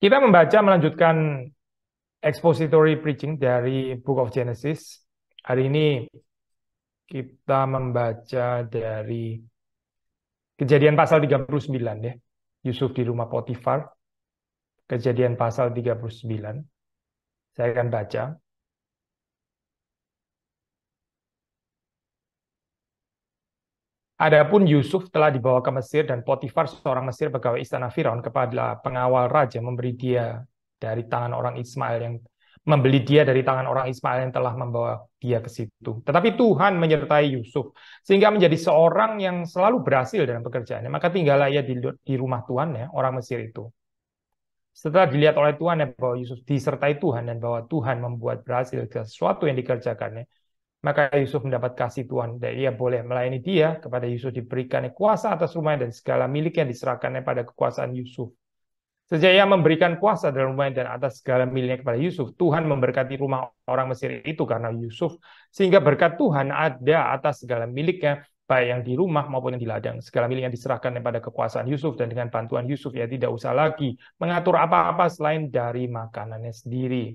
Kita membaca melanjutkan expository preaching dari Book of Genesis. Hari ini kita membaca dari kejadian pasal 39 ya. Yusuf di rumah Potifar. Kejadian pasal 39. Saya akan baca. Adapun Yusuf telah dibawa ke Mesir dan Potifar seorang Mesir pegawai istana Firaun kepada pengawal raja memberi dia dari tangan orang Ismail yang membeli dia dari tangan orang Ismail yang telah membawa dia ke situ. Tetapi Tuhan menyertai Yusuf sehingga menjadi seorang yang selalu berhasil dalam pekerjaannya. Maka tinggallah ia di, di rumah Tuhan ya, orang Mesir itu. Setelah dilihat oleh Tuhan ya, bahwa Yusuf disertai Tuhan dan bahwa Tuhan membuat berhasil sesuatu yang dikerjakannya, maka Yusuf mendapat kasih Tuhan dan ia boleh melayani dia. Kepada Yusuf diberikan kuasa atas rumah dan segala milik yang diserahkannya pada kekuasaan Yusuf. Sejak ia memberikan kuasa dalam rumah dan atas segala miliknya kepada Yusuf, Tuhan memberkati rumah orang Mesir itu karena Yusuf, sehingga berkat Tuhan ada atas segala miliknya, baik yang di rumah maupun yang di ladang. Segala milik yang diserahkan kepada kekuasaan Yusuf, dan dengan bantuan Yusuf ia tidak usah lagi mengatur apa-apa selain dari makanannya sendiri.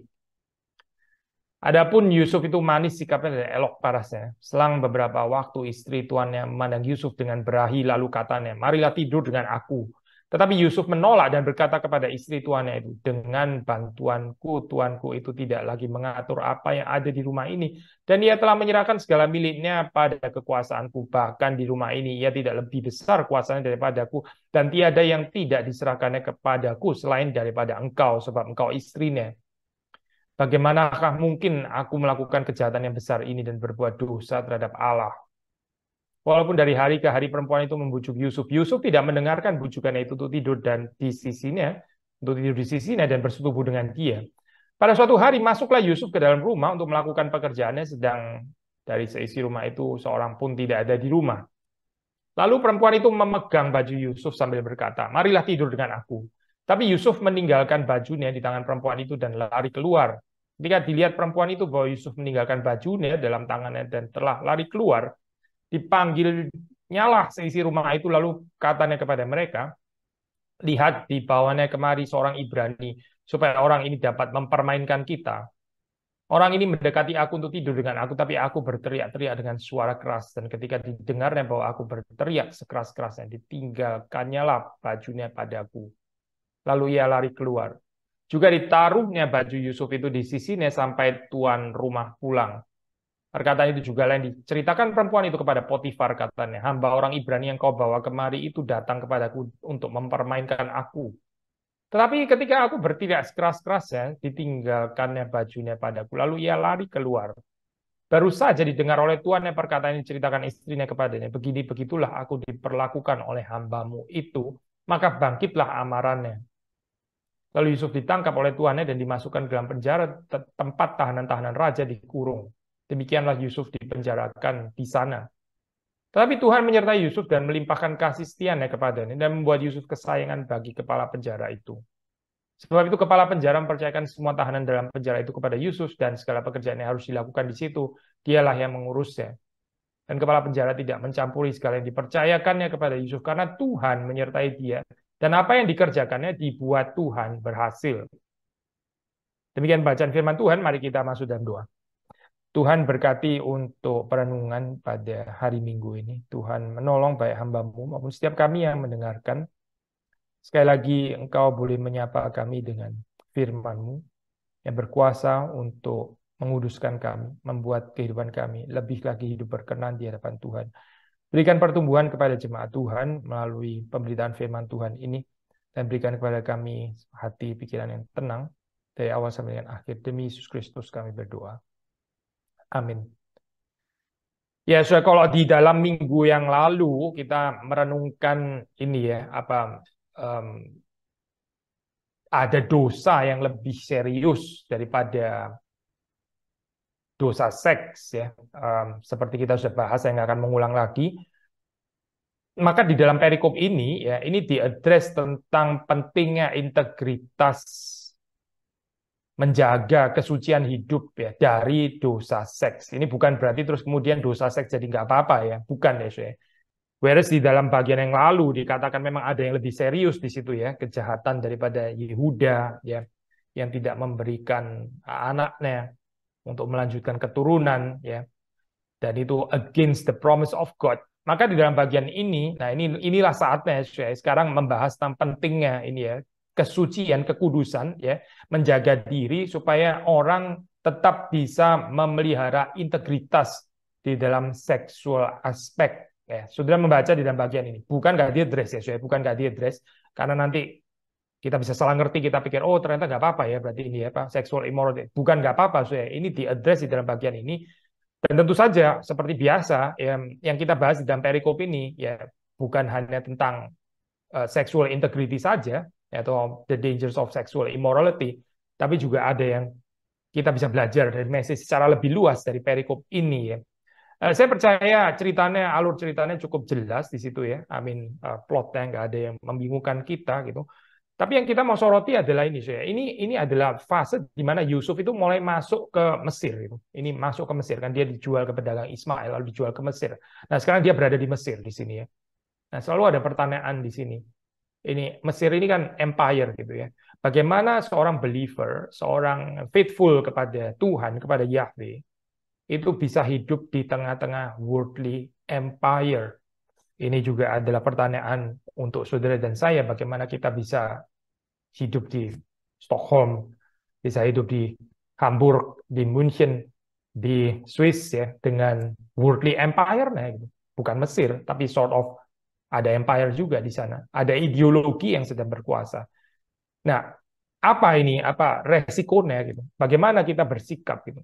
Adapun Yusuf itu manis sikapnya dan elok parasnya. Selang beberapa waktu istri tuannya memandang Yusuf dengan berahi lalu katanya, marilah tidur dengan aku. Tetapi Yusuf menolak dan berkata kepada istri tuannya itu, dengan bantuanku, tuanku itu tidak lagi mengatur apa yang ada di rumah ini. Dan ia telah menyerahkan segala miliknya pada kekuasaanku. Bahkan di rumah ini ia tidak lebih besar kuasanya daripadaku. Dan tiada yang tidak diserahkannya kepadaku selain daripada engkau, sebab engkau istrinya Bagaimanakah mungkin aku melakukan kejahatan yang besar ini dan berbuat dosa terhadap Allah? Walaupun dari hari ke hari perempuan itu membujuk Yusuf, Yusuf tidak mendengarkan bujukannya itu untuk tidur dan di sisinya, untuk tidur di sisinya dan bersetubuh dengan dia. Pada suatu hari masuklah Yusuf ke dalam rumah untuk melakukan pekerjaannya sedang dari seisi rumah itu seorang pun tidak ada di rumah. Lalu perempuan itu memegang baju Yusuf sambil berkata, "Marilah tidur dengan aku." Tapi Yusuf meninggalkan bajunya di tangan perempuan itu dan lari keluar. Ketika dilihat perempuan itu bahwa Yusuf meninggalkan bajunya dalam tangannya dan telah lari keluar, dipanggil nyalah seisi rumah itu lalu katanya kepada mereka, lihat di bawahnya kemari seorang Ibrani supaya orang ini dapat mempermainkan kita. Orang ini mendekati aku untuk tidur dengan aku, tapi aku berteriak-teriak dengan suara keras. Dan ketika didengarnya bahwa aku berteriak sekeras-kerasnya, nyala bajunya padaku lalu ia lari keluar. Juga ditaruhnya baju Yusuf itu di sisinya sampai tuan rumah pulang. Perkataan itu juga lain diceritakan perempuan itu kepada Potifar katanya, hamba orang Ibrani yang kau bawa kemari itu datang kepadaku untuk mempermainkan aku. Tetapi ketika aku bertindak sekeras-kerasnya, ditinggalkannya bajunya padaku, lalu ia lari keluar. Baru saja didengar oleh tuannya perkataan yang diceritakan istrinya kepadanya, begini begitulah aku diperlakukan oleh hambamu itu, maka bangkitlah amarannya. Lalu Yusuf ditangkap oleh tuannya dan dimasukkan ke dalam penjara tempat tahanan-tahanan raja dikurung. Demikianlah Yusuf dipenjarakan di sana. Tetapi Tuhan menyertai Yusuf dan melimpahkan kasih setianya kepadanya dan membuat Yusuf kesayangan bagi kepala penjara itu. Sebab itu kepala penjara mempercayakan semua tahanan dalam penjara itu kepada Yusuf dan segala pekerjaan yang harus dilakukan di situ, dialah yang mengurusnya. Dan kepala penjara tidak mencampuri segala yang dipercayakannya kepada Yusuf karena Tuhan menyertai dia dan apa yang dikerjakannya dibuat Tuhan berhasil. Demikian bacaan firman Tuhan, mari kita masuk dalam doa. Tuhan berkati untuk perenungan pada hari Minggu ini. Tuhan menolong baik hambamu maupun setiap kami yang mendengarkan. Sekali lagi, Engkau boleh menyapa kami dengan FirmanMu yang berkuasa untuk menguduskan kami, membuat kehidupan kami lebih lagi hidup berkenan di hadapan Tuhan. Berikan pertumbuhan kepada jemaat Tuhan melalui pemberitaan firman Tuhan ini, dan berikan kepada kami hati pikiran yang tenang dari awal sampai dengan akhir. Demi Yesus Kristus kami berdoa. Amin. Ya, sudah kalau di dalam minggu yang lalu kita merenungkan ini ya, apa um, ada dosa yang lebih serius daripada dosa seks ya um, seperti kita sudah bahas saya nggak akan mengulang lagi maka di dalam perikop ini ya ini diadres tentang pentingnya integritas menjaga kesucian hidup ya dari dosa seks ini bukan berarti terus kemudian dosa seks jadi nggak apa-apa ya bukan ya saya Whereas di dalam bagian yang lalu dikatakan memang ada yang lebih serius di situ ya kejahatan daripada Yehuda ya yang tidak memberikan anaknya untuk melanjutkan keturunan ya dan itu against the promise of God maka di dalam bagian ini nah ini inilah saatnya saya sekarang membahas tentang pentingnya ini ya kesucian kekudusan ya menjaga diri supaya orang tetap bisa memelihara integritas di dalam seksual aspek ya saudara membaca di dalam bagian ini bukan gak dia dress ya bukan gak dia dress karena nanti kita bisa salah ngerti, kita pikir, oh ternyata nggak apa-apa ya, berarti ini ya, Pak, sexual immorality. Bukan nggak apa-apa, ya. ini diadres di dalam bagian ini. Dan tentu saja, seperti biasa, ya, yang kita bahas di dalam perikop ini, ya bukan hanya tentang uh, sexual integrity saja, atau the dangers of sexual immorality, tapi juga ada yang kita bisa belajar dari message secara lebih luas dari perikop ini ya. Uh, saya percaya ceritanya, alur ceritanya cukup jelas di situ ya. I mean, uh, plotnya nggak ada yang membingungkan kita gitu. Tapi yang kita mau soroti adalah ini, saya. Ini ini adalah fase di mana Yusuf itu mulai masuk ke Mesir. Gitu. Ini masuk ke Mesir kan dia dijual ke pedagang Ismail lalu dijual ke Mesir. Nah sekarang dia berada di Mesir di sini ya. Nah selalu ada pertanyaan di sini. Ini Mesir ini kan empire gitu ya. Bagaimana seorang believer, seorang faithful kepada Tuhan, kepada Yahweh, itu bisa hidup di tengah-tengah worldly empire ini juga adalah pertanyaan untuk saudara dan saya, bagaimana kita bisa hidup di Stockholm, bisa hidup di Hamburg, di München, di Swiss ya, dengan worldly empire, nah, gitu. bukan Mesir, tapi sort of ada empire juga di sana, ada ideologi yang sedang berkuasa. Nah, apa ini, apa resikonya gitu? Bagaimana kita bersikap gitu?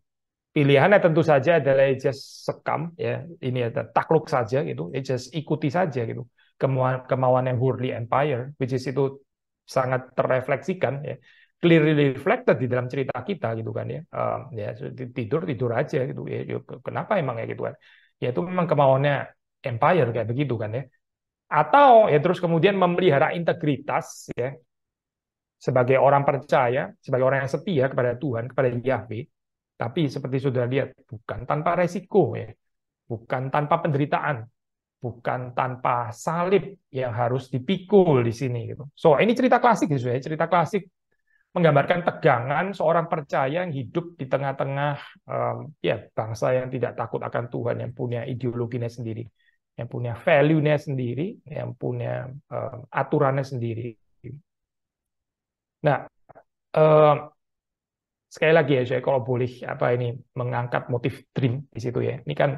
pilihannya tentu saja adalah ya just sekam ya ini ada takluk saja gitu ya just ikuti saja gitu kemauan kemauan yang Hurley Empire which is itu sangat terefleksikan ya clearly reflected di dalam cerita kita gitu kan ya um, ya tidur tidur aja gitu ya kenapa emang ya gitu kan ya itu memang kemauannya Empire kayak begitu kan ya atau ya terus kemudian memelihara integritas ya sebagai orang percaya sebagai orang yang setia kepada Tuhan kepada Yahweh tapi seperti sudah lihat, bukan tanpa resiko ya, bukan tanpa penderitaan, bukan tanpa salib yang harus dipikul di sini gitu. So ini cerita klasik gitu ya, cerita klasik menggambarkan tegangan seorang percaya yang hidup di tengah-tengah um, ya bangsa yang tidak takut akan Tuhan, yang punya ideologinya sendiri, yang punya value-nya sendiri, yang punya um, aturannya sendiri. Nah, um, sekali lagi ya saya kalau boleh apa ini mengangkat motif dream di situ ya. Ini kan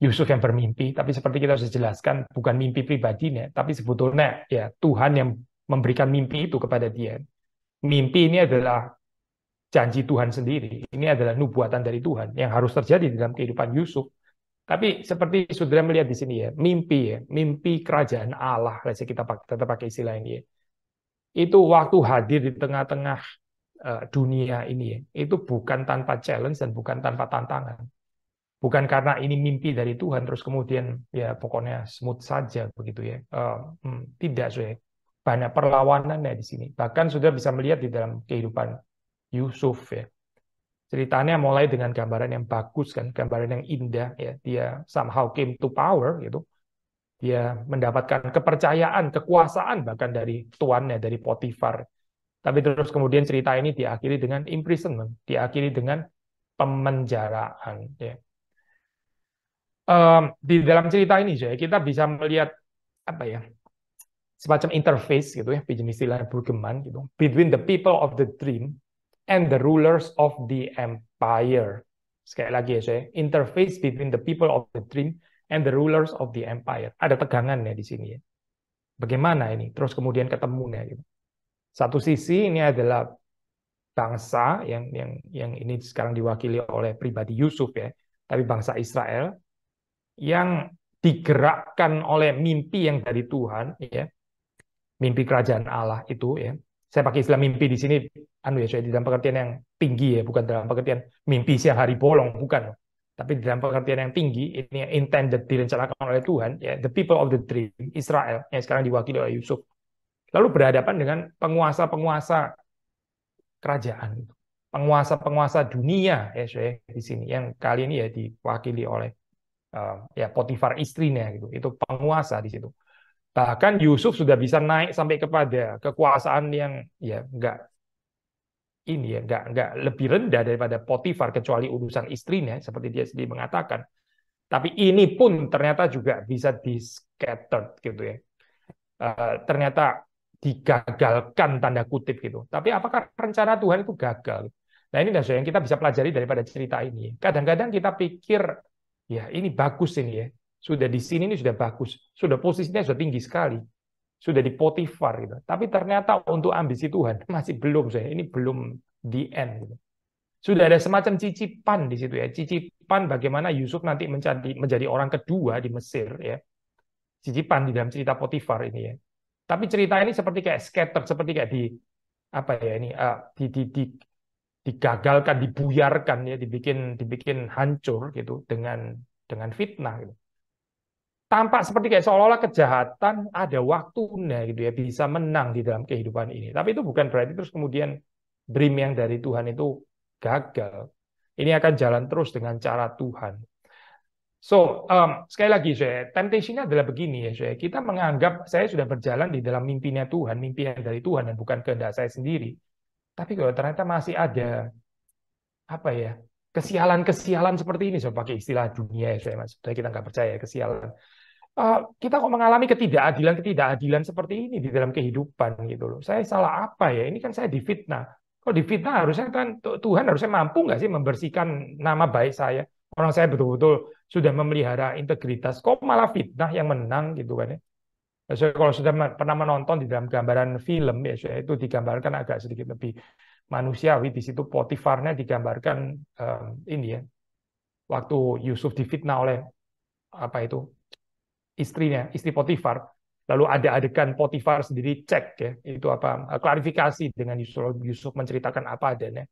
Yusuf yang bermimpi, tapi seperti kita sudah jelaskan bukan mimpi pribadinya, tapi sebetulnya ya Tuhan yang memberikan mimpi itu kepada dia. Mimpi ini adalah janji Tuhan sendiri. Ini adalah nubuatan dari Tuhan yang harus terjadi dalam kehidupan Yusuf. Tapi seperti saudara melihat di sini ya, mimpi ya, mimpi kerajaan Allah, kita tetap pakai istilah ini ya. Itu waktu hadir di tengah-tengah Eh, dunia ini ya. itu bukan tanpa challenge dan bukan tanpa tantangan. Bukan karena ini mimpi dari Tuhan terus kemudian ya pokoknya smooth saja begitu ya. Eh, hmm, tidak sudah banyak perlawanannya di sini. Bahkan sudah bisa melihat di dalam kehidupan Yusuf ya. Ceritanya mulai dengan gambaran yang bagus kan, gambaran yang indah ya. Dia somehow came to power gitu. Dia mendapatkan kepercayaan, kekuasaan bahkan dari tuannya dari Potifar tapi terus kemudian cerita ini diakhiri dengan imprisonment, diakhiri dengan pemenjaraan. Ya. Um, di dalam cerita ini, juga kita bisa melihat apa ya semacam interface gitu ya, pinjam istilah bergeman gitu, between the people of the dream and the rulers of the empire. Sekali lagi ya, saya interface between the people of the dream and the rulers of the empire. Ada tegangan ya di sini ya. Bagaimana ini? Terus kemudian ketemunya gitu. Satu sisi ini adalah bangsa yang yang yang ini sekarang diwakili oleh pribadi Yusuf ya, tapi bangsa Israel yang digerakkan oleh mimpi yang dari Tuhan ya. Mimpi kerajaan Allah itu ya. Saya pakai istilah mimpi di sini anu ya, saya di dalam pengertian yang tinggi ya, bukan dalam pengertian mimpi siang hari bolong, bukan. Tapi di dalam pengertian yang tinggi ini intended direncanakan oleh Tuhan ya, the people of the dream Israel yang sekarang diwakili oleh Yusuf lalu berhadapan dengan penguasa-penguasa kerajaan, penguasa-penguasa dunia ya saya di sini yang kali ini ya diwakili oleh uh, ya Potifar istrinya gitu. Itu penguasa di situ. Bahkan Yusuf sudah bisa naik sampai kepada kekuasaan yang ya enggak ini ya enggak enggak lebih rendah daripada Potifar kecuali urusan istrinya seperti dia sendiri mengatakan. Tapi ini pun ternyata juga bisa di scattered gitu ya. Uh, ternyata digagalkan tanda kutip gitu. Tapi apakah rencana Tuhan itu gagal? Nah ini yang kita bisa pelajari daripada cerita ini. Kadang-kadang kita pikir ya ini bagus ini ya. Sudah di sini ini sudah bagus, sudah posisinya sudah tinggi sekali, sudah di Potifar gitu. Tapi ternyata untuk ambisi Tuhan masih belum saya. Ini belum the end. Gitu. Sudah ada semacam cicipan di situ ya, cicipan bagaimana Yusuf nanti menjadi menjadi orang kedua di Mesir ya. Cicipan di dalam cerita Potifar ini ya. Tapi cerita ini seperti kayak scatter, seperti kayak di apa ya ini uh, di, di, di digagalkan, dibuyarkan ya, dibikin dibikin hancur gitu dengan dengan fitnah gitu. Tampak seperti kayak seolah-olah kejahatan ada waktunya gitu ya bisa menang di dalam kehidupan ini. Tapi itu bukan berarti terus kemudian dream yang dari Tuhan itu gagal. Ini akan jalan terus dengan cara Tuhan. So, um, sekali lagi, saya temptation adalah begini ya, saya kita menganggap saya sudah berjalan di dalam mimpinya Tuhan, mimpi yang dari Tuhan dan bukan kehendak saya sendiri. Tapi kalau ternyata masih ada apa ya kesialan-kesialan seperti ini, saya pakai istilah dunia ya, saya mas, kita nggak percaya kesialan. Uh, kita kok mengalami ketidakadilan-ketidakadilan seperti ini di dalam kehidupan gitu loh. Saya salah apa ya? Ini kan saya difitnah. Kalau difitnah harusnya kan Tuhan harusnya mampu nggak sih membersihkan nama baik saya? Orang saya betul-betul sudah memelihara integritas, kok malah fitnah yang menang gitu kan ya. ya so, kalau sudah pernah menonton di dalam gambaran film ya itu digambarkan agak sedikit lebih manusiawi di situ Potifarnya digambarkan um, ini ya waktu Yusuf difitnah oleh apa itu istrinya istri Potifar lalu ada adegan Potifar sendiri cek ya itu apa eh, klarifikasi dengan Yusuf Yusuf menceritakan apa adanya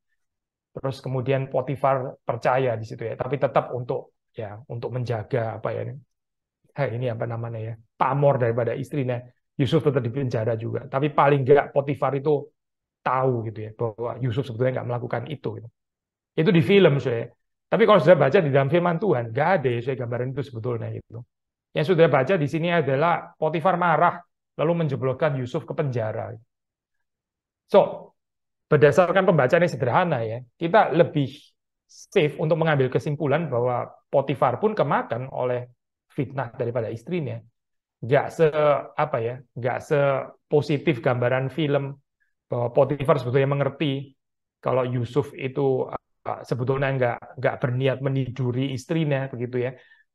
terus kemudian Potifar percaya di situ ya tapi tetap untuk ya untuk menjaga apa ya ini ini apa namanya ya pamor daripada istrinya Yusuf tetap di penjara juga tapi paling nggak Potifar itu tahu gitu ya bahwa Yusuf sebetulnya nggak melakukan itu gitu. itu di film saya tapi kalau sudah baca di dalam firman Tuhan nggak ada ya saya gambaran itu sebetulnya gitu yang sudah baca di sini adalah Potifar marah lalu menjebloskan Yusuf ke penjara so berdasarkan pembacaan yang sederhana ya, kita lebih safe untuk mengambil kesimpulan bahwa Potifar pun kemakan oleh fitnah daripada istrinya. gak se apa ya, gak se positif gambaran film bahwa Potifar sebetulnya mengerti kalau Yusuf itu sebetulnya nggak nggak berniat meniduri istrinya begitu ya.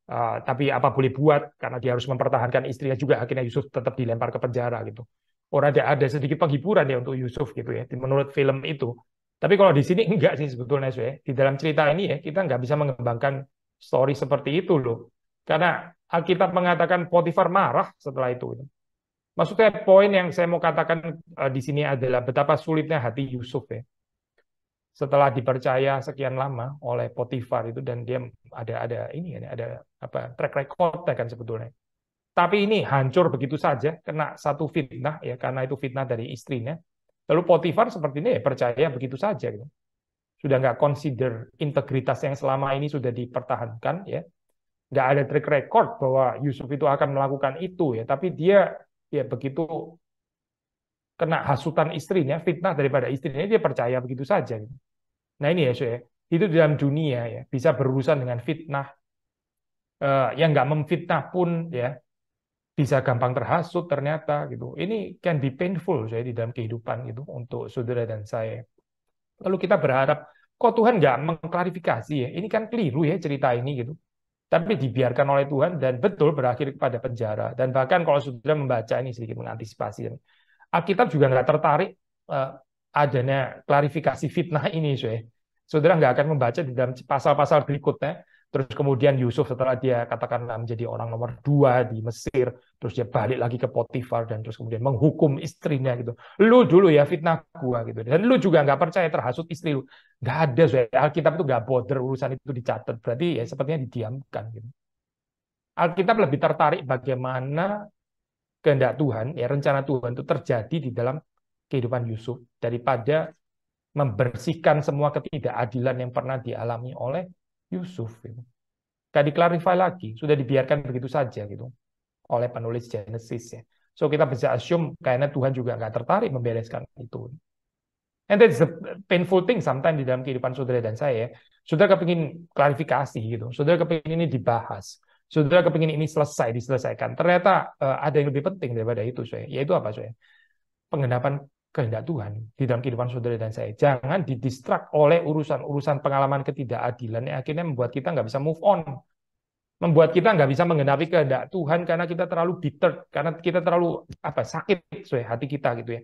Uh, tapi apa boleh buat karena dia harus mempertahankan istrinya juga akhirnya Yusuf tetap dilempar ke penjara gitu. Orang oh, ada ada sedikit penghiburan ya untuk Yusuf gitu ya menurut film itu tapi kalau di sini enggak sih sebetulnya sih ya. di dalam cerita ini ya kita nggak bisa mengembangkan story seperti itu loh karena Alkitab mengatakan Potifar marah setelah itu maksudnya poin yang saya mau katakan eh, di sini adalah betapa sulitnya hati Yusuf ya setelah dipercaya sekian lama oleh Potifar itu dan dia ada ada ini kan ya, ada apa track record kan sebetulnya tapi ini hancur begitu saja, kena satu fitnah ya karena itu fitnah dari istrinya. Lalu Potifar seperti ini ya percaya begitu saja. Gitu. Sudah nggak consider integritas yang selama ini sudah dipertahankan ya. Nggak ada track record bahwa Yusuf itu akan melakukan itu ya. Tapi dia ya begitu kena hasutan istrinya, fitnah daripada istrinya, dia percaya begitu saja. Gitu. Nah ini ya, so, ya itu dalam dunia ya bisa berurusan dengan fitnah, uh, yang nggak memfitnah pun ya bisa gampang terhasut ternyata gitu. Ini can be painful saya di dalam kehidupan gitu untuk saudara dan saya. Lalu kita berharap kok Tuhan nggak mengklarifikasi ya? Ini kan keliru ya cerita ini gitu. Tapi dibiarkan oleh Tuhan dan betul berakhir kepada penjara. Dan bahkan kalau saudara membaca ini sedikit mengantisipasi. Alkitab juga nggak tertarik uh, adanya klarifikasi fitnah ini, Saudara nggak akan membaca di dalam pasal-pasal berikutnya Terus kemudian Yusuf setelah dia katakanlah menjadi orang nomor dua di Mesir, terus dia balik lagi ke Potifar dan terus kemudian menghukum istrinya gitu. Lu dulu ya fitnah gua gitu. Dan lu juga nggak percaya terhasut istri lu. Nggak ada soal Alkitab itu nggak bother urusan itu dicatat. Berarti ya sepertinya didiamkan gitu. Alkitab lebih tertarik bagaimana kehendak Tuhan, ya rencana Tuhan itu terjadi di dalam kehidupan Yusuf daripada membersihkan semua ketidakadilan yang pernah dialami oleh Yusuf. Gitu. Gak diklarifikasi lagi, sudah dibiarkan begitu saja gitu oleh penulis Genesis ya. So kita bisa assume karena Tuhan juga nggak tertarik membereskan itu. And that's the painful thing sometimes di dalam kehidupan saudara dan saya. Ya. Saudara kepingin klarifikasi gitu, saudara kepingin ini dibahas, saudara kepingin ini selesai diselesaikan. Ternyata uh, ada yang lebih penting daripada itu, saya. Yaitu apa, saya? Pengendapan kehendak Tuhan di dalam kehidupan saudara dan saya. Jangan didistrak oleh urusan-urusan pengalaman ketidakadilan yang akhirnya membuat kita nggak bisa move on. Membuat kita nggak bisa menggenapi kehendak Tuhan karena kita terlalu bitter, karena kita terlalu apa sakit sesuai hati kita gitu ya.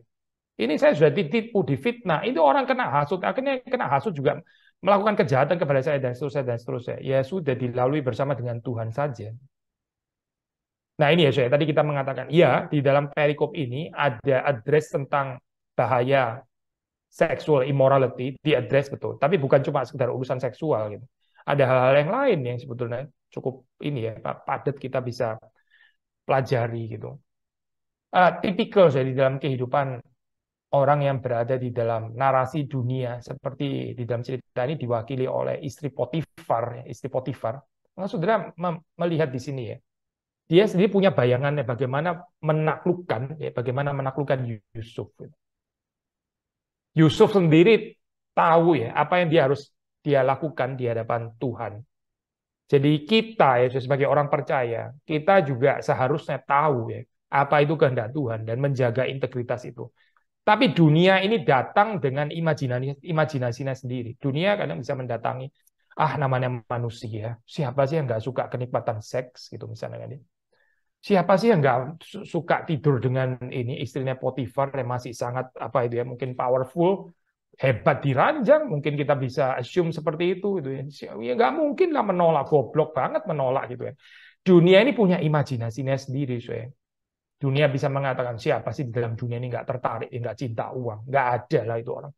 Ini saya sudah ditipu, fitnah Itu orang kena hasut, akhirnya kena hasut juga melakukan kejahatan kepada saya dan seterusnya dan seterusnya. Ya sudah dilalui bersama dengan Tuhan saja. Nah ini ya saya tadi kita mengatakan, ya di dalam perikop ini ada address tentang bahaya seksual immorality diadres betul. Tapi bukan cuma sekedar urusan seksual gitu. Ada hal-hal yang lain yang sebetulnya cukup ini ya padat kita bisa pelajari gitu. Uh, tipikal jadi di dalam kehidupan orang yang berada di dalam narasi dunia seperti di dalam cerita ini diwakili oleh istri Potifar, ya, istri Potifar. Nah, saudara melihat di sini ya, dia sendiri punya bayangannya bagaimana menaklukkan, ya, bagaimana menaklukkan Yusuf. Gitu Yusuf sendiri tahu ya apa yang dia harus dia lakukan di hadapan Tuhan. Jadi kita ya sebagai orang percaya, kita juga seharusnya tahu ya apa itu kehendak Tuhan dan menjaga integritas itu. Tapi dunia ini datang dengan imajinasi imajinasinya sendiri. Dunia kadang bisa mendatangi ah namanya manusia. Siapa sih yang nggak suka kenikmatan seks gitu misalnya kan ya siapa sih yang nggak suka tidur dengan ini istrinya Potifar yang masih sangat apa itu ya mungkin powerful hebat diranjang mungkin kita bisa assume seperti itu itu ya. ya nggak mungkin lah menolak goblok banget menolak gitu ya dunia ini punya imajinasinya sendiri saya dunia bisa mengatakan siapa sih di dalam dunia ini nggak tertarik nggak cinta uang nggak ada lah itu orang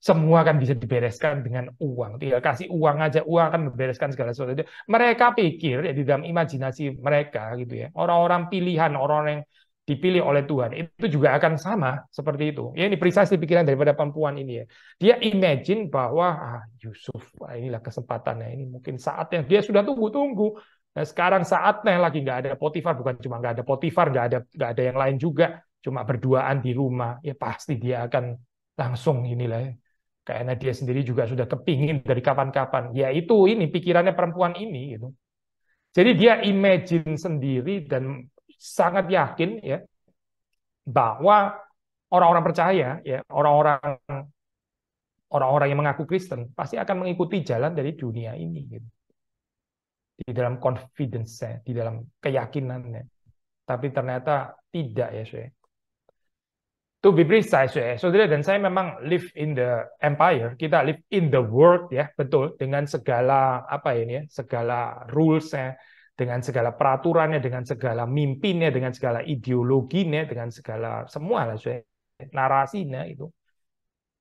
semua kan bisa dibereskan dengan uang. Tinggal kasih uang aja, uang akan membereskan segala sesuatu. Mereka pikir ya, di dalam imajinasi mereka gitu ya, orang-orang pilihan, orang-orang yang dipilih oleh Tuhan itu juga akan sama seperti itu. Ya ini precisely pikiran daripada perempuan ini ya. Dia imagine bahwa ah, Yusuf, wah, inilah kesempatannya, ini mungkin saatnya. Dia sudah tunggu-tunggu. Nah sekarang saatnya lagi nggak ada Potifar, bukan cuma nggak ada Potifar, nggak ada nggak ada yang lain juga, cuma berduaan di rumah. Ya pasti dia akan langsung inilah ya, karena dia sendiri juga sudah kepingin dari kapan-kapan. Yaitu ini pikirannya perempuan ini gitu. Jadi dia imagine sendiri dan sangat yakin ya bahwa orang-orang percaya ya orang-orang orang-orang yang mengaku Kristen pasti akan mengikuti jalan dari dunia ini gitu. di dalam confidence di dalam keyakinannya tapi ternyata tidak ya saya to be precise ya, saudara dan saya memang live in the empire, kita live in the world ya, betul, dengan segala apa ini ya, segala rulesnya, eh, dengan segala peraturannya, dengan segala mimpinya, dengan segala ideologinya, dengan segala semua lah saudara, narasinya itu.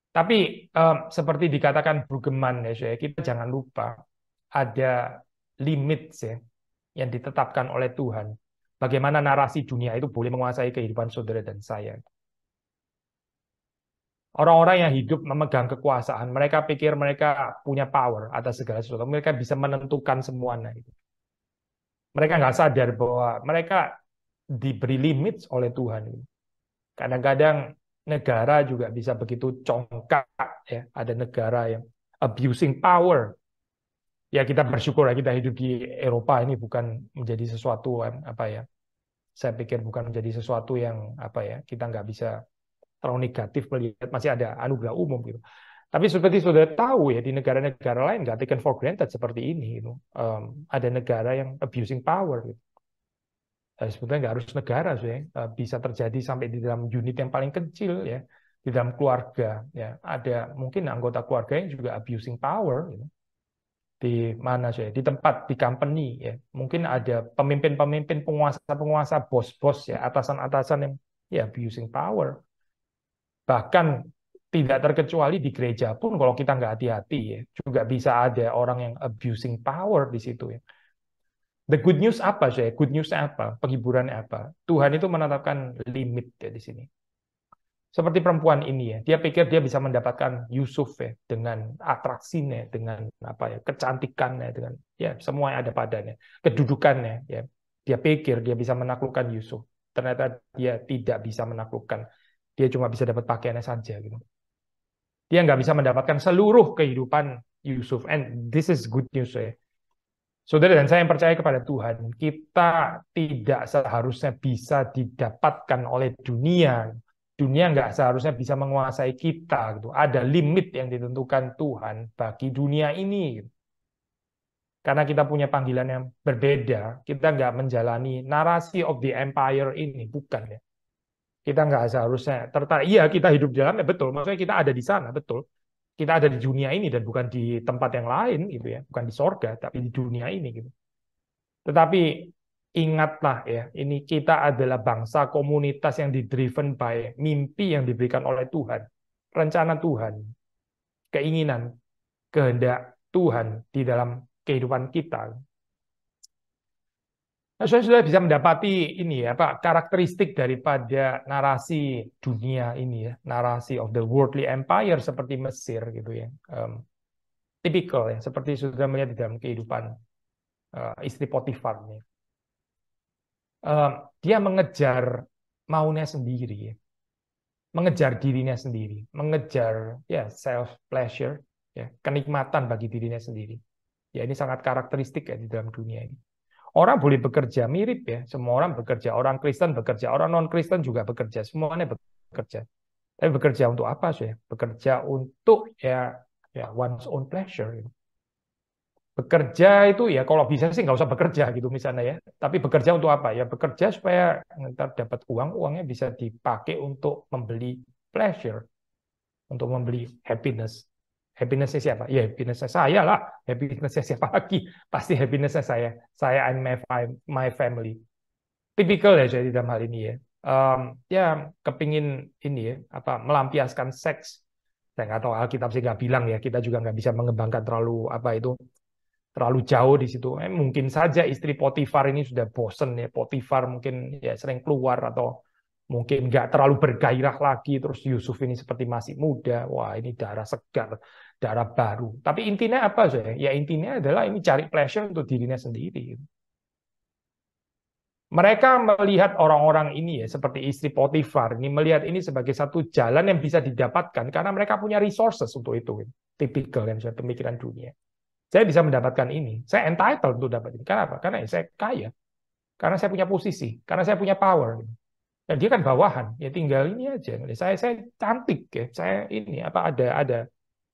Tapi um, seperti dikatakan Brugeman ya saya kita jangan lupa ada limit ya, yang ditetapkan oleh Tuhan. Bagaimana narasi dunia itu boleh menguasai kehidupan saudara dan saya. Orang-orang yang hidup memegang kekuasaan, mereka pikir mereka punya power atas segala sesuatu. Mereka bisa menentukan semuanya. Mereka nggak sadar bahwa mereka diberi limit oleh Tuhan. Kadang-kadang negara juga bisa begitu congkak. Ya. Ada negara yang abusing power. Ya kita bersyukur ya kita hidup di Eropa ini bukan menjadi sesuatu apa ya. Saya pikir bukan menjadi sesuatu yang apa ya kita nggak bisa terlalu negatif melihat masih ada anugerah umum gitu. Tapi seperti sudah tahu ya di negara-negara lain nggak taken for granted seperti ini. Gitu. Um, ada negara yang abusing power. Gitu. Uh, sebetulnya nggak harus negara sih, uh, bisa terjadi sampai di dalam unit yang paling kecil ya, di dalam keluarga. Ya. Ada mungkin anggota keluarga yang juga abusing power. Gitu. Di mana sih? Di tempat, di company ya. Mungkin ada pemimpin-pemimpin, penguasa-penguasa, bos-bos ya, atasan-atasan yang ya abusing power bahkan tidak terkecuali di gereja pun kalau kita nggak hati-hati ya juga bisa ada orang yang abusing power di situ ya. The good news apa sih? Good news apa? Penghiburan apa? Tuhan itu menetapkan limit ya di sini. Seperti perempuan ini ya, dia pikir dia bisa mendapatkan Yusuf ya dengan atraksinya, dengan apa ya, kecantikannya, dengan ya semua yang ada padanya, kedudukannya ya. Dia pikir dia bisa menaklukkan Yusuf. Ternyata dia tidak bisa menaklukkan dia cuma bisa dapat pakaiannya saja gitu dia nggak bisa mendapatkan seluruh kehidupan Yusuf and this is good news ya saudara dan saya yang percaya kepada Tuhan kita tidak seharusnya bisa didapatkan oleh dunia dunia nggak seharusnya bisa menguasai kita gitu ada limit yang ditentukan Tuhan bagi dunia ini gitu. karena kita punya panggilan yang berbeda kita nggak menjalani narasi of the empire ini bukan ya kita nggak seharusnya tertarik. Iya, kita hidup di dalamnya, betul. Maksudnya kita ada di sana, betul. Kita ada di dunia ini dan bukan di tempat yang lain, gitu ya. Bukan di sorga, tapi di dunia ini, gitu. Tetapi ingatlah ya, ini kita adalah bangsa komunitas yang didriven by mimpi yang diberikan oleh Tuhan. Rencana Tuhan, keinginan, kehendak Tuhan di dalam kehidupan kita. Nah, saya sudah bisa mendapati ini ya, Pak, karakteristik daripada narasi dunia ini ya, narasi of the worldly empire seperti Mesir gitu ya, um, tipikal ya, seperti sudah melihat di dalam kehidupan uh, istri Potifar ini, Um, dia mengejar maunya sendiri, ya. mengejar dirinya sendiri, mengejar ya self pleasure, ya kenikmatan bagi dirinya sendiri. Ya ini sangat karakteristik ya di dalam dunia ini Orang boleh bekerja mirip ya, semua orang bekerja, orang Kristen bekerja, orang non Kristen juga bekerja, semuanya bekerja. Tapi bekerja untuk apa sih? Bekerja untuk ya, ya one's own pleasure. Ya. Bekerja itu ya kalau bisa sih nggak usah bekerja gitu misalnya ya. Tapi bekerja untuk apa? Ya bekerja supaya nanti dapat uang, uangnya bisa dipakai untuk membeli pleasure, untuk membeli happiness. Happinessnya siapa? Ya happinessnya saya lah. Happinessnya siapa lagi? Pasti happinessnya saya. Saya and my, my family. Typical ya jadi dalam hal ini ya. Um, ya kepingin ini ya apa melampiaskan seks. Saya nggak tahu Alkitab sih nggak bilang ya. Kita juga nggak bisa mengembangkan terlalu apa itu terlalu jauh di situ. Eh, mungkin saja istri Potifar ini sudah bosen ya. Potifar mungkin ya sering keluar atau mungkin nggak terlalu bergairah lagi terus Yusuf ini seperti masih muda wah ini darah segar darah baru. Tapi intinya apa sih Ya intinya adalah ini cari pleasure untuk dirinya sendiri. Mereka melihat orang-orang ini ya seperti istri Potifar ini melihat ini sebagai satu jalan yang bisa didapatkan karena mereka punya resources untuk itu. Tipikal gitu. kan sudah pemikiran dunia. Saya bisa mendapatkan ini. Saya entitled untuk dapat ini. Karena apa? Karena ya, saya kaya. Karena saya punya posisi. Karena saya punya power. Gitu. Dan dia kan bawahan. Ya tinggal ini aja. Saya saya cantik ya. Saya ini apa ada ada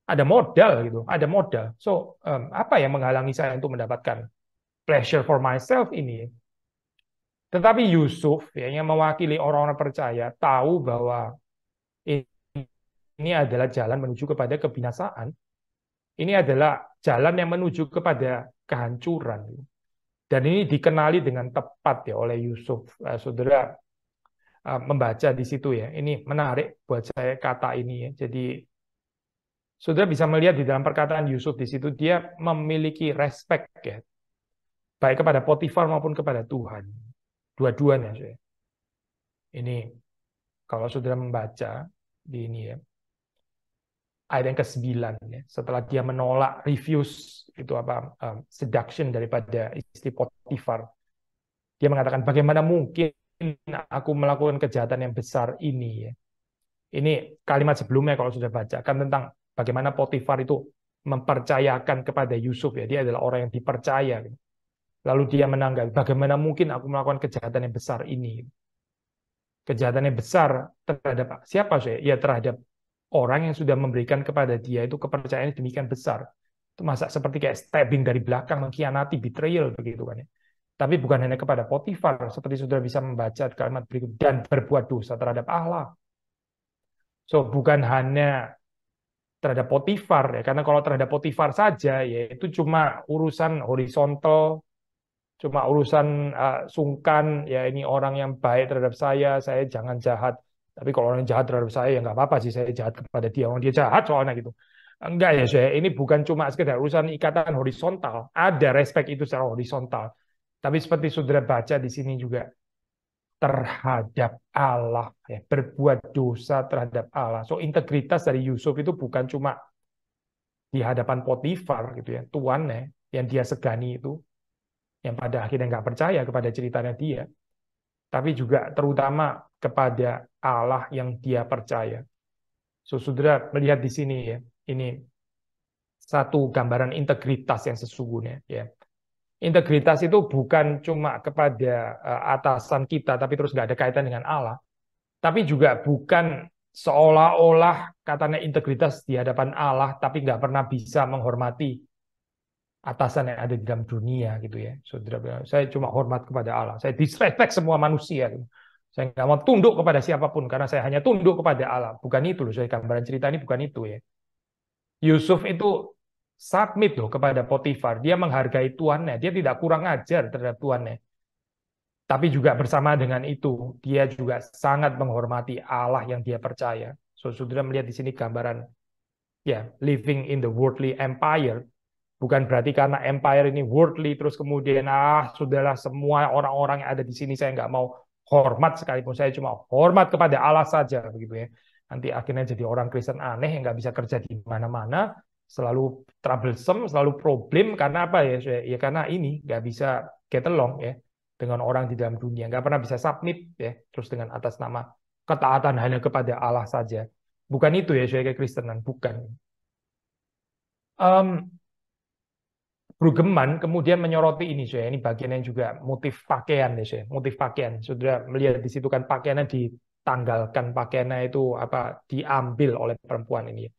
ada modal gitu, ada modal. So um, apa yang menghalangi saya untuk mendapatkan pleasure for myself ini? Tetapi Yusuf ya, yang mewakili orang-orang percaya tahu bahwa ini adalah jalan menuju kepada kebinasaan. Ini adalah jalan yang menuju kepada kehancuran. Dan ini dikenali dengan tepat ya oleh Yusuf. Uh, saudara uh, membaca di situ ya. Ini menarik buat saya kata ini ya. Jadi Saudara bisa melihat di dalam perkataan Yusuf di situ dia memiliki respect ya. Baik kepada Potifar maupun kepada Tuhan. Dua-duanya Ini kalau saudara membaca di ini ya. Ayat yang ke-9 ya, setelah dia menolak refuse itu apa um, seduction daripada istri Potifar. Dia mengatakan bagaimana mungkin aku melakukan kejahatan yang besar ini ya. Ini kalimat sebelumnya kalau sudah baca kan tentang Bagaimana Potifar itu mempercayakan kepada Yusuf ya dia adalah orang yang dipercaya. Lalu dia menanggapi bagaimana mungkin aku melakukan kejahatan yang besar ini? Kejahatan yang besar terhadap siapa saya? Ya terhadap orang yang sudah memberikan kepada dia itu kepercayaan yang demikian besar. Itu masa seperti kayak stabbing dari belakang, mengkhianati, betrayal begitu kan ya. Tapi bukan hanya kepada Potifar, seperti sudah bisa membaca kalimat berikut, dan berbuat dosa terhadap Allah. So, bukan hanya terhadap Potifar ya karena kalau terhadap Potifar saja ya itu cuma urusan horizontal cuma urusan uh, sungkan ya ini orang yang baik terhadap saya saya jangan jahat tapi kalau orang jahat terhadap saya ya nggak apa-apa sih saya jahat kepada dia orang dia jahat soalnya gitu enggak ya saya ini bukan cuma sekedar urusan ikatan horizontal ada respect itu secara horizontal tapi seperti saudara baca di sini juga terhadap Allah, ya, berbuat dosa terhadap Allah. So integritas dari Yusuf itu bukan cuma di hadapan Potifar gitu ya, tuannya yang dia segani itu, yang pada akhirnya nggak percaya kepada ceritanya dia, tapi juga terutama kepada Allah yang dia percaya. So saudara melihat di sini ya, ini satu gambaran integritas yang sesungguhnya ya integritas itu bukan cuma kepada uh, atasan kita, tapi terus nggak ada kaitan dengan Allah, tapi juga bukan seolah-olah katanya integritas di hadapan Allah, tapi nggak pernah bisa menghormati atasan yang ada di dalam dunia gitu ya, saudara. Saya cuma hormat kepada Allah. Saya disrespect semua manusia. Gitu. Saya nggak mau tunduk kepada siapapun karena saya hanya tunduk kepada Allah. Bukan itu loh, saya gambaran cerita ini bukan itu ya. Yusuf itu submit loh kepada Potifar. Dia menghargai tuannya, dia tidak kurang ajar terhadap tuannya. Tapi juga bersama dengan itu, dia juga sangat menghormati Allah yang dia percaya. So, saudara melihat di sini gambaran, ya, living in the worldly empire. Bukan berarti karena empire ini worldly, terus kemudian, ah, sudahlah semua orang-orang yang ada di sini saya nggak mau hormat sekalipun saya cuma hormat kepada Allah saja begitu ya nanti akhirnya jadi orang Kristen aneh yang nggak bisa kerja di mana-mana selalu troublesome, selalu problem karena apa ya? Ya karena ini nggak bisa get along ya dengan orang di dalam dunia, nggak pernah bisa submit ya, terus dengan atas nama ketaatan hanya kepada Allah saja. Bukan itu ya saya Kristenan, bukan. Um, Brugeman kemudian menyoroti ini saya ini bagian yang juga motif pakaian ya saya motif pakaian sudah melihat di situ kan pakaiannya ditanggalkan pakaiannya itu apa diambil oleh perempuan ini ya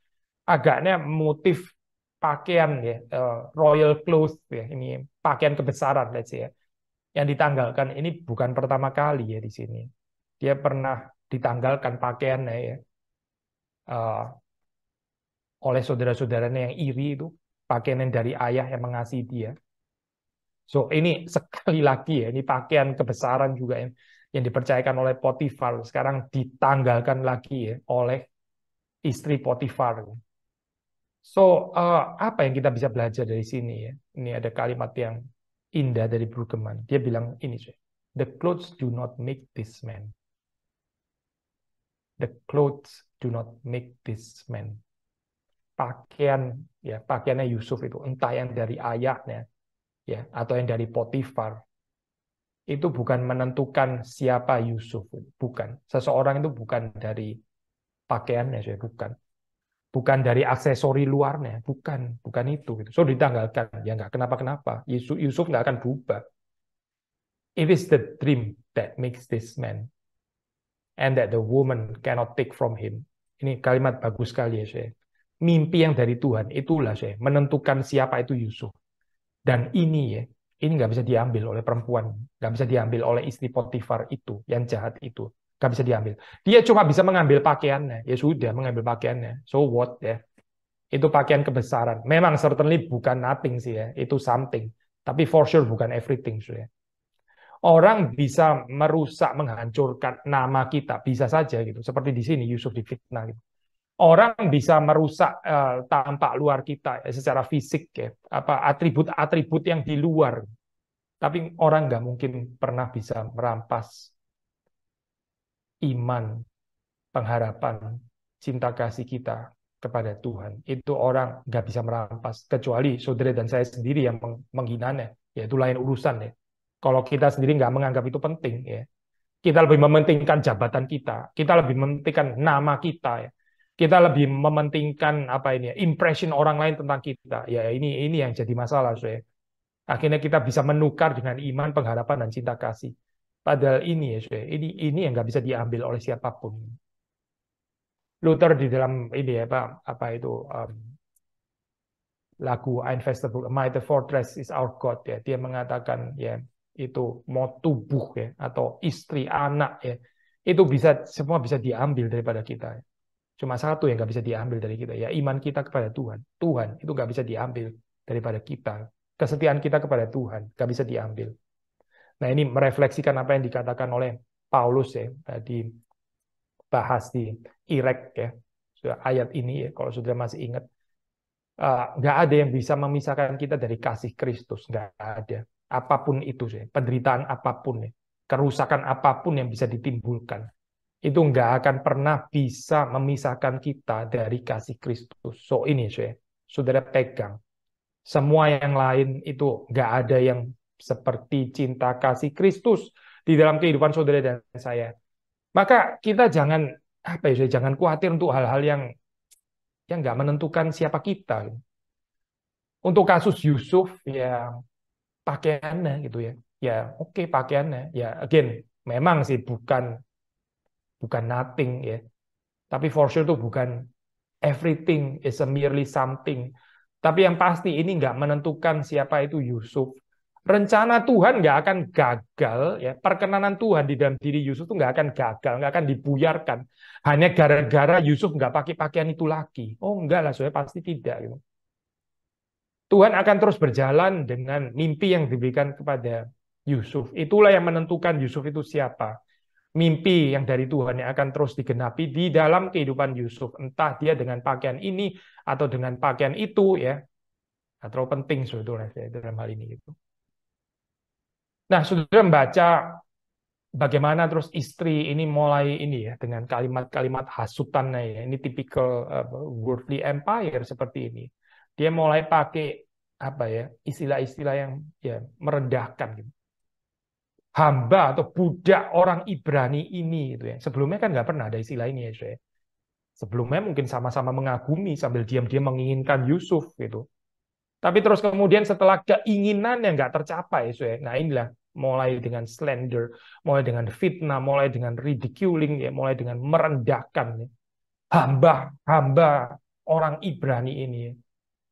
agaknya motif pakaian ya uh, royal clothes ya ini pakaian kebesaran let's say ya yang ditanggalkan ini bukan pertama kali ya di sini dia pernah ditanggalkan pakaiannya ya uh, oleh saudara-saudaranya yang iri itu pakaian yang dari ayah yang mengasihi dia so ini sekali lagi ya ini pakaian kebesaran juga yang yang dipercayakan oleh Potifar sekarang ditanggalkan lagi ya oleh istri Potifar So, uh, apa yang kita bisa belajar dari sini ya? Ini ada kalimat yang indah dari Brueggemann. Dia bilang ini, cuy. The clothes do not make this man. The clothes do not make this man. Pakaian, ya pakaiannya Yusuf itu, entah yang dari ayahnya, ya atau yang dari Potifar, itu bukan menentukan siapa Yusuf, bukan. Seseorang itu bukan dari pakaiannya, cuy, bukan bukan dari aksesori luarnya, bukan, bukan itu. Gitu. So ditanggalkan, ya nggak kenapa-kenapa. Yusuf, Yusuf nggak akan berubah. It is the dream that makes this man, and that the woman cannot take from him. Ini kalimat bagus sekali ya, saya. Mimpi yang dari Tuhan itulah saya menentukan siapa itu Yusuf. Dan ini ya, ini nggak bisa diambil oleh perempuan, nggak bisa diambil oleh istri Potifar itu, yang jahat itu nggak bisa diambil. Dia cuma bisa mengambil pakaiannya, ya sudah mengambil pakaiannya. So what ya? Itu pakaian kebesaran. Memang certainly bukan nothing sih ya, itu something. Tapi for sure bukan everything sih ya. Orang bisa merusak, menghancurkan nama kita, bisa saja gitu. Seperti di sini Yusuf difitnah gitu. Orang bisa merusak uh, tampak luar kita ya, secara fisik ya, apa atribut-atribut yang di luar. Tapi orang nggak mungkin pernah bisa merampas iman, pengharapan, cinta kasih kita kepada Tuhan. Itu orang nggak bisa merampas, kecuali saudara dan saya sendiri yang menghinanya. Ya itu lain urusan ya. Kalau kita sendiri nggak menganggap itu penting ya. Kita lebih mementingkan jabatan kita, kita lebih mementingkan nama kita ya. Kita lebih mementingkan apa ini ya, impression orang lain tentang kita. Ya ini ini yang jadi masalah, saya. Akhirnya kita bisa menukar dengan iman, pengharapan dan cinta kasih. Padahal ini ya, Shay, ini ini yang nggak bisa diambil oleh siapapun. Luther di dalam ini ya Pak, apa itu um, lagu Ein Festival, My the Fortress is Our God ya, dia mengatakan ya itu mau tubuh ya atau istri anak ya itu bisa semua bisa diambil daripada kita. Cuma satu yang nggak bisa diambil dari kita ya iman kita kepada Tuhan. Tuhan itu nggak bisa diambil daripada kita. Kesetiaan kita kepada Tuhan nggak bisa diambil. Nah ini merefleksikan apa yang dikatakan oleh Paulus ya tadi bahas di Irek ya ayat ini ya kalau sudah masih ingat eh, nggak uh, ada yang bisa memisahkan kita dari kasih Kristus nggak ada apapun itu sih penderitaan apapun ya kerusakan apapun yang bisa ditimbulkan itu nggak akan pernah bisa memisahkan kita dari kasih Kristus so ini sih saudara pegang semua yang lain itu nggak ada yang seperti cinta kasih Kristus di dalam kehidupan saudara dan saya. Maka kita jangan apa ya, jangan khawatir untuk hal-hal yang yang nggak menentukan siapa kita. Untuk kasus Yusuf ya pakaiannya gitu ya, ya oke okay, pakaiannya, ya again memang sih bukan bukan nothing ya, tapi for sure itu bukan everything is a merely something. Tapi yang pasti ini nggak menentukan siapa itu Yusuf rencana Tuhan nggak akan gagal ya perkenanan Tuhan di dalam diri Yusuf itu nggak akan gagal nggak akan dibuyarkan hanya gara-gara Yusuf nggak pakai pakaian itu lagi oh enggak lah soalnya pasti tidak gitu. Tuhan akan terus berjalan dengan mimpi yang diberikan kepada Yusuf itulah yang menentukan Yusuf itu siapa mimpi yang dari Tuhan yang akan terus digenapi di dalam kehidupan Yusuf entah dia dengan pakaian ini atau dengan pakaian itu ya atau penting sebetulnya ya, dalam hal ini gitu. Nah, saudara membaca bagaimana terus istri ini mulai ini ya dengan kalimat-kalimat hasutannya ya. Ini tipikal uh, worldly empire seperti ini. Dia mulai pakai apa ya istilah-istilah yang ya merendahkan gitu. Hamba atau budak orang Ibrani ini gitu ya. Sebelumnya kan nggak pernah ada istilah ini ya, saudara. Sebelumnya mungkin sama-sama mengagumi sambil diam-diam menginginkan Yusuf gitu. Tapi terus kemudian setelah keinginan yang nggak tercapai, so, nah inilah mulai dengan slender, mulai dengan fitnah, mulai dengan ridiculing, ya, mulai dengan merendahkan ya. hamba hamba orang Ibrani ini, ya.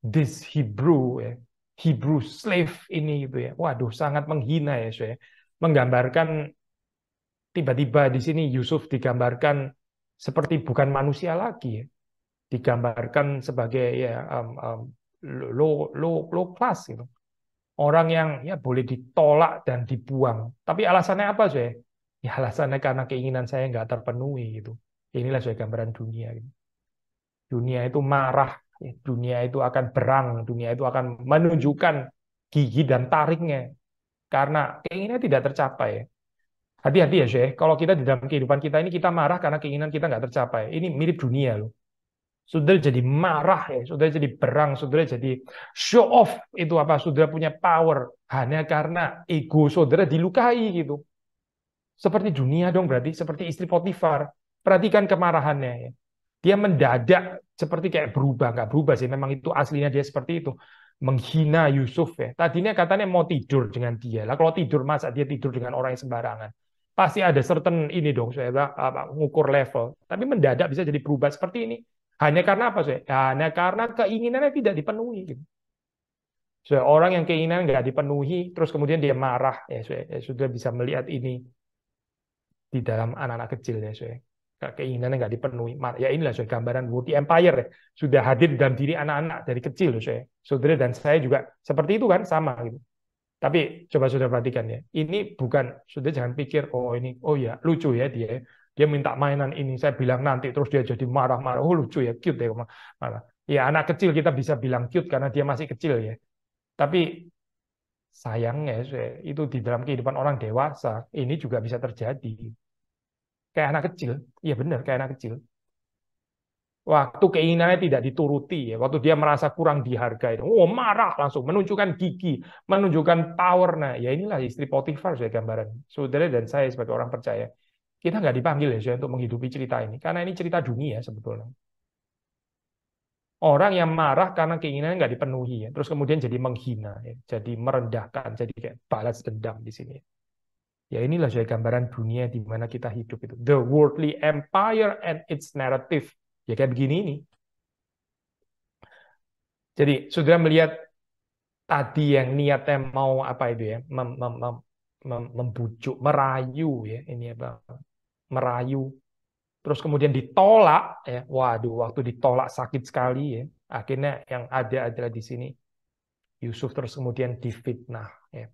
this Hebrew, ya. Hebrew slave ini gitu ya. Waduh, sangat menghina ya, so, ya. menggambarkan tiba-tiba di sini Yusuf digambarkan seperti bukan manusia lagi, ya. digambarkan sebagai ya um, um, low low low class gitu. Orang yang ya boleh ditolak dan dibuang. Tapi alasannya apa sih? Ya alasannya karena keinginan saya nggak terpenuhi gitu. Inilah saya gambaran dunia. Gitu. Dunia itu marah, ya, dunia itu akan berang, dunia itu akan menunjukkan gigi dan tariknya karena keinginan tidak tercapai. Hati-hati ya, Syekh. Kalau kita di dalam kehidupan kita ini kita marah karena keinginan kita nggak tercapai. Ini mirip dunia loh. Saudara jadi marah ya, saudara jadi berang, saudara jadi show off itu apa? Saudara punya power hanya karena ego saudara dilukai gitu. Seperti dunia dong berarti, seperti istri Potifar. Perhatikan kemarahannya ya. Dia mendadak seperti kayak berubah, nggak berubah sih. Memang itu aslinya dia seperti itu. Menghina Yusuf ya. Tadinya katanya mau tidur dengan dia. Lah kalau tidur masa dia tidur dengan orang yang sembarangan. Pasti ada certain ini dong, saya apa, ngukur level. Tapi mendadak bisa jadi berubah seperti ini hanya karena apa sih? Ya, hanya karena keinginannya tidak dipenuhi. Gitu. orang yang keinginan nggak dipenuhi, terus kemudian dia marah, ya, ya sudah bisa melihat ini di dalam anak-anak kecil ya, so, ya. keinginannya nggak dipenuhi. Ya inilah so, gambaran multi Empire ya. sudah hadir dalam diri anak-anak dari kecil, so, ya, ya. saudara dan saya juga seperti itu kan sama gitu. Tapi coba sudah perhatikan ya, ini bukan sudah jangan pikir oh ini oh ya lucu ya dia ya dia minta mainan ini saya bilang nanti terus dia jadi marah-marah oh lucu ya cute ya marah ya anak kecil kita bisa bilang cute karena dia masih kecil ya tapi sayangnya itu di dalam kehidupan orang dewasa ini juga bisa terjadi kayak anak kecil iya benar kayak anak kecil waktu keinginannya tidak dituruti ya waktu dia merasa kurang dihargai oh marah langsung menunjukkan gigi menunjukkan power nah ya inilah istri Potifar saya gambaran saudara dan saya sebagai orang percaya kita nggak dipanggil ya untuk menghidupi cerita ini, karena ini cerita dunia ya, sebetulnya. Orang yang marah karena keinginannya nggak dipenuhi, ya. terus kemudian jadi menghina, ya. jadi merendahkan, jadi kayak balas dendam di sini. Ya, ya inilah saya gambaran dunia di mana kita hidup itu. The worldly empire and its narrative. Ya kayak begini ini. Jadi saudara melihat tadi yang niatnya mau apa itu ya mem, mem, membujuk merayu ya ini apa merayu, terus kemudian ditolak, ya, waduh, waktu ditolak sakit sekali ya. Akhirnya yang ada adalah di sini Yusuf terus kemudian difitnah. Ya.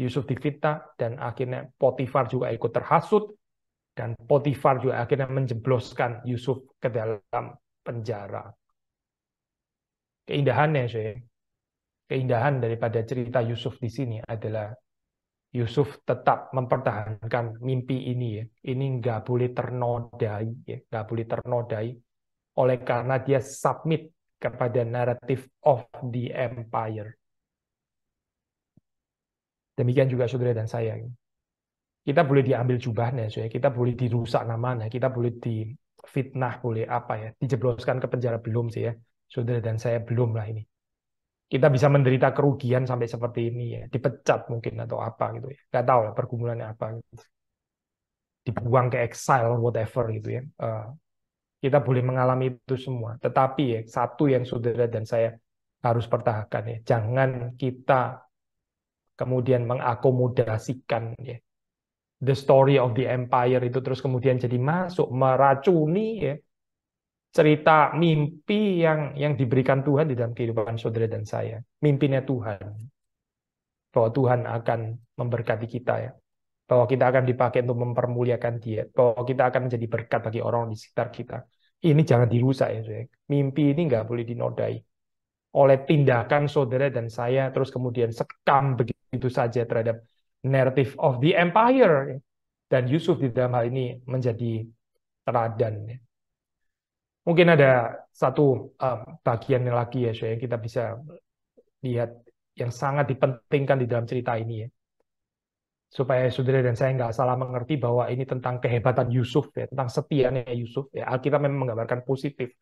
Yusuf difitnah dan akhirnya Potifar juga ikut terhasut dan Potifar juga akhirnya menjebloskan Yusuf ke dalam penjara. Keindahannya, saya, keindahan daripada cerita Yusuf di sini adalah Yusuf tetap mempertahankan mimpi ini ya. Ini nggak boleh ternodai, ya. nggak boleh ternodai oleh karena dia submit kepada naratif of the empire. Demikian juga saudara dan saya. Kita boleh diambil jubahnya, ya, kita boleh dirusak namanya, kita boleh difitnah, boleh apa ya, dijebloskan ke penjara belum sih ya. Saudara dan saya belum lah ini kita bisa menderita kerugian sampai seperti ini ya dipecat mungkin atau apa gitu ya nggak tahu lah pergumulannya apa gitu. dibuang ke exile whatever gitu ya uh, kita boleh mengalami itu semua tetapi ya satu yang saudara dan saya harus pertahankan ya jangan kita kemudian mengakomodasikan ya the story of the empire itu terus kemudian jadi masuk meracuni ya cerita mimpi yang yang diberikan Tuhan di dalam kehidupan saudara dan saya. Mimpinya Tuhan. Bahwa Tuhan akan memberkati kita ya. Bahwa kita akan dipakai untuk mempermuliakan dia. Bahwa kita akan menjadi berkat bagi orang di sekitar kita. Ini jangan dirusak ya. Saudara. Mimpi ini nggak boleh dinodai. Oleh tindakan saudara dan saya terus kemudian sekam begitu saja terhadap narrative of the empire. Ya. Dan Yusuf di dalam hal ini menjadi teladan. Ya. Mungkin ada satu um, bagian yang lagi ya, yang kita bisa lihat yang sangat dipentingkan di dalam cerita ini ya. Supaya saudara dan saya nggak salah mengerti bahwa ini tentang kehebatan Yusuf ya, tentang setianya Yusuf ya. Alkitab memang menggambarkan positif.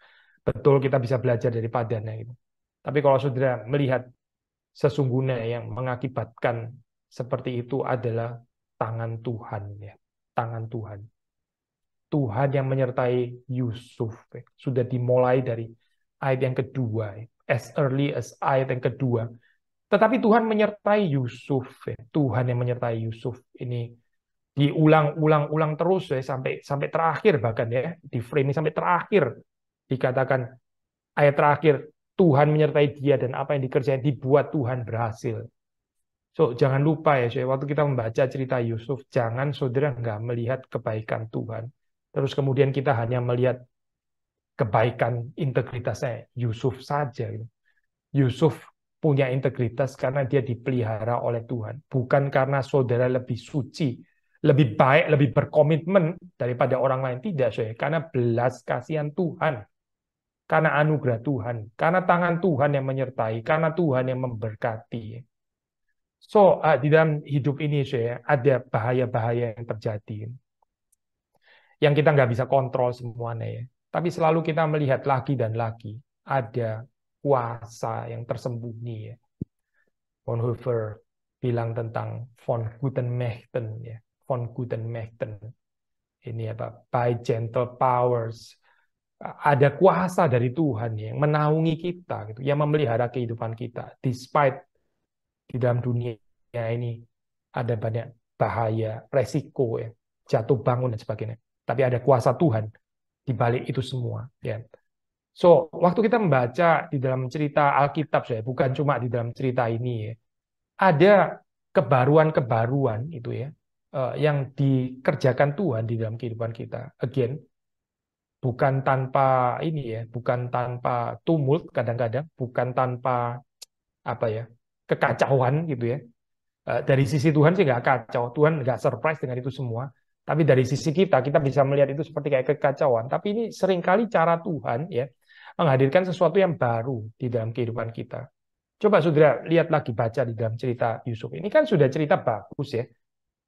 Betul kita bisa belajar dari padanya gitu. Tapi kalau saudara melihat sesungguhnya yang mengakibatkan seperti itu adalah tangan Tuhan ya, tangan Tuhan. Tuhan yang menyertai Yusuf. Eh, sudah dimulai dari ayat yang kedua, eh, as early as ayat yang kedua. Tetapi Tuhan menyertai Yusuf. Eh, Tuhan yang menyertai Yusuf. Ini diulang-ulang-ulang terus sampai sampai terakhir bahkan ya di framing sampai terakhir dikatakan ayat terakhir Tuhan menyertai dia dan apa yang dikerjain dibuat Tuhan berhasil. So, jangan lupa ya, waktu kita membaca cerita Yusuf, jangan saudara nggak melihat kebaikan Tuhan, terus kemudian kita hanya melihat kebaikan integritasnya Yusuf saja. Gitu. Yusuf punya integritas karena dia dipelihara oleh Tuhan, bukan karena saudara lebih suci, lebih baik, lebih berkomitmen daripada orang lain. Tidak, saya karena belas kasihan Tuhan, karena anugerah Tuhan, karena tangan Tuhan yang menyertai, karena Tuhan yang memberkati. So, uh, di dalam hidup ini saya ada bahaya-bahaya yang terjadi yang kita nggak bisa kontrol semuanya ya. Tapi selalu kita melihat lagi dan lagi ada kuasa yang tersembunyi ya. Hofer bilang tentang von Gutenmächten ya, von Gutenmächten. Ini apa? By gentle powers ada kuasa dari Tuhan yang menaungi kita gitu, yang memelihara kehidupan kita despite di dalam dunia ini ada banyak bahaya, resiko ya, jatuh bangun dan sebagainya tapi ada kuasa Tuhan di balik itu semua. Ya. So, waktu kita membaca di dalam cerita Alkitab, ya, bukan cuma di dalam cerita ini, ya, ada kebaruan-kebaruan itu ya, eh, yang dikerjakan Tuhan di dalam kehidupan kita. Again, bukan tanpa ini ya, bukan tanpa tumult kadang-kadang, bukan tanpa apa ya, kekacauan gitu ya. Eh, dari sisi Tuhan sih nggak kacau, Tuhan nggak surprise dengan itu semua, tapi dari sisi kita, kita bisa melihat itu seperti kayak kekacauan. Tapi ini seringkali cara Tuhan ya menghadirkan sesuatu yang baru di dalam kehidupan kita. Coba saudara lihat lagi baca di dalam cerita Yusuf. Ini kan sudah cerita bagus ya.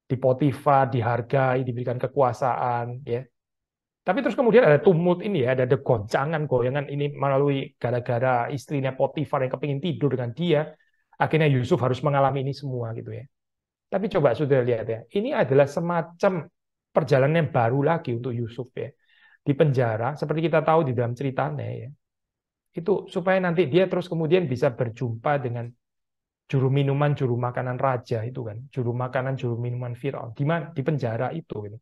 Di Potifa, dihargai, diberikan kekuasaan ya. Tapi terus kemudian ada tumult ini ya, ada goncangan, goyangan ini melalui gara-gara istrinya Potifar yang kepingin tidur dengan dia. Akhirnya Yusuf harus mengalami ini semua gitu ya. Tapi coba sudah lihat ya, ini adalah semacam perjalanan yang baru lagi untuk Yusuf ya di penjara seperti kita tahu di dalam ceritanya ya itu supaya nanti dia terus kemudian bisa berjumpa dengan juru minuman juru makanan raja itu kan juru makanan juru minuman Firaun di mana di penjara itu gitu.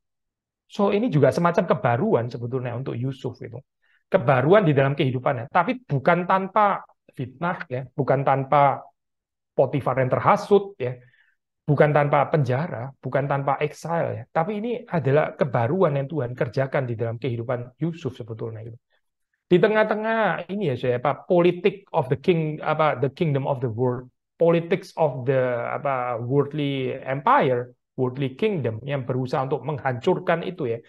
so ini juga semacam kebaruan sebetulnya untuk Yusuf itu kebaruan di dalam kehidupannya tapi bukan tanpa fitnah ya bukan tanpa Potifar yang terhasut ya bukan tanpa penjara, bukan tanpa exile ya, tapi ini adalah kebaruan yang Tuhan kerjakan di dalam kehidupan Yusuf sebetulnya itu. Di tengah-tengah ini ya saya apa politik of the king apa the kingdom of the world, politics of the apa worldly empire, worldly kingdom yang berusaha untuk menghancurkan itu ya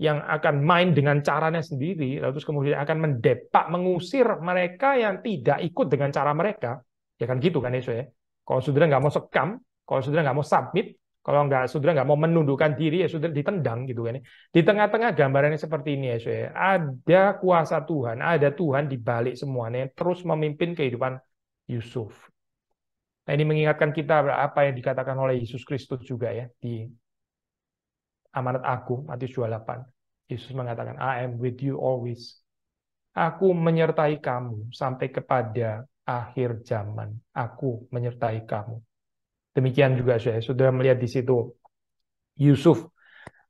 yang akan main dengan caranya sendiri, lalu terus kemudian akan mendepak, mengusir mereka yang tidak ikut dengan cara mereka. Ya kan gitu kan ya, Yesus ya. Kalau saudara nggak mau sekam, kalau saudara nggak mau submit, kalau nggak saudara nggak mau menundukkan diri ya saudara ditendang gitu kan. Ya. Di tengah-tengah gambarannya seperti ini ya saudara. Ya. Ada kuasa Tuhan, ada Tuhan di balik semuanya yang terus memimpin kehidupan Yusuf. Nah, ini mengingatkan kita apa yang dikatakan oleh Yesus Kristus juga ya di amanat aku Matius 28. Yesus mengatakan I am with you always. Aku menyertai kamu sampai kepada akhir zaman. Aku menyertai kamu. Demikian juga saya sudah melihat di situ. Yusuf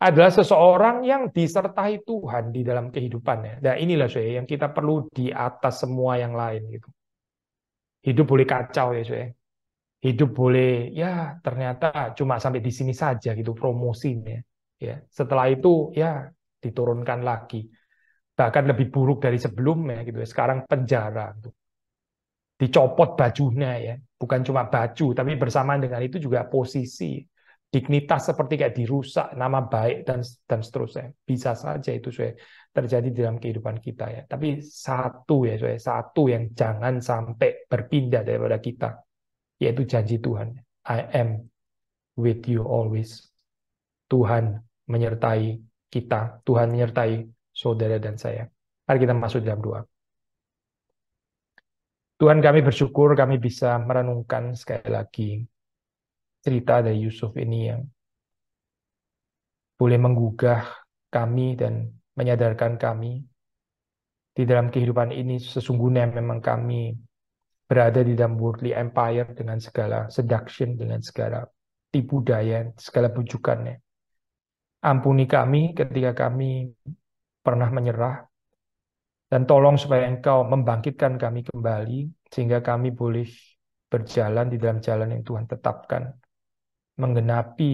adalah seseorang yang disertai Tuhan di dalam kehidupannya. Nah inilah saya yang kita perlu di atas semua yang lain gitu. Hidup boleh kacau ya saya. Hidup boleh ya ternyata cuma sampai di sini saja gitu promosinya. Ya setelah itu ya diturunkan lagi bahkan lebih buruk dari sebelumnya gitu ya. Sekarang penjara gitu dicopot bajunya ya, bukan cuma baju tapi bersamaan dengan itu juga posisi, dignitas seperti kayak dirusak, nama baik dan dan seterusnya. Bisa saja itu saya terjadi dalam kehidupan kita ya. Tapi satu ya saya satu yang jangan sampai berpindah daripada kita yaitu janji Tuhan. I am with you always. Tuhan menyertai kita, Tuhan menyertai saudara dan saya. Mari kita masuk dalam doa. Tuhan kami bersyukur kami bisa merenungkan sekali lagi cerita dari Yusuf ini yang boleh menggugah kami dan menyadarkan kami di dalam kehidupan ini sesungguhnya memang kami berada di dalam worldly empire dengan segala seduction, dengan segala tipu daya, segala bujukannya. Ampuni kami ketika kami pernah menyerah, dan tolong supaya Engkau membangkitkan kami kembali, sehingga kami boleh berjalan di dalam jalan yang Tuhan tetapkan, menggenapi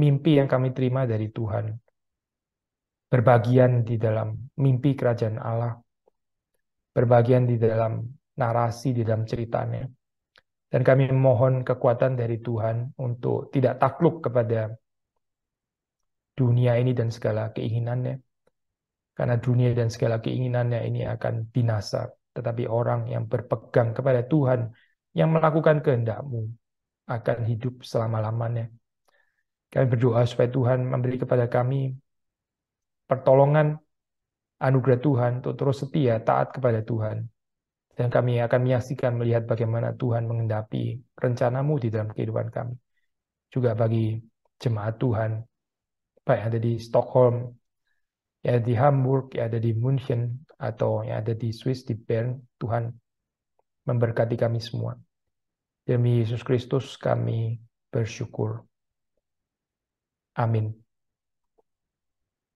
mimpi yang kami terima dari Tuhan, berbagian di dalam mimpi kerajaan Allah, berbagian di dalam narasi, di dalam ceritanya. Dan kami mohon kekuatan dari Tuhan untuk tidak takluk kepada dunia ini dan segala keinginannya, karena dunia dan segala keinginannya ini akan binasa. Tetapi orang yang berpegang kepada Tuhan yang melakukan kehendakmu akan hidup selama-lamanya. Kami berdoa supaya Tuhan memberi kepada kami pertolongan anugerah Tuhan untuk terus setia taat kepada Tuhan. Dan kami akan menyaksikan melihat bagaimana Tuhan mengendapi rencanamu di dalam kehidupan kami. Juga bagi jemaat Tuhan, baik yang ada di Stockholm, ya di Hamburg, ya ada di München, atau yang ada di Swiss, di Bern, Tuhan memberkati kami semua. Demi Yesus Kristus kami bersyukur. Amin.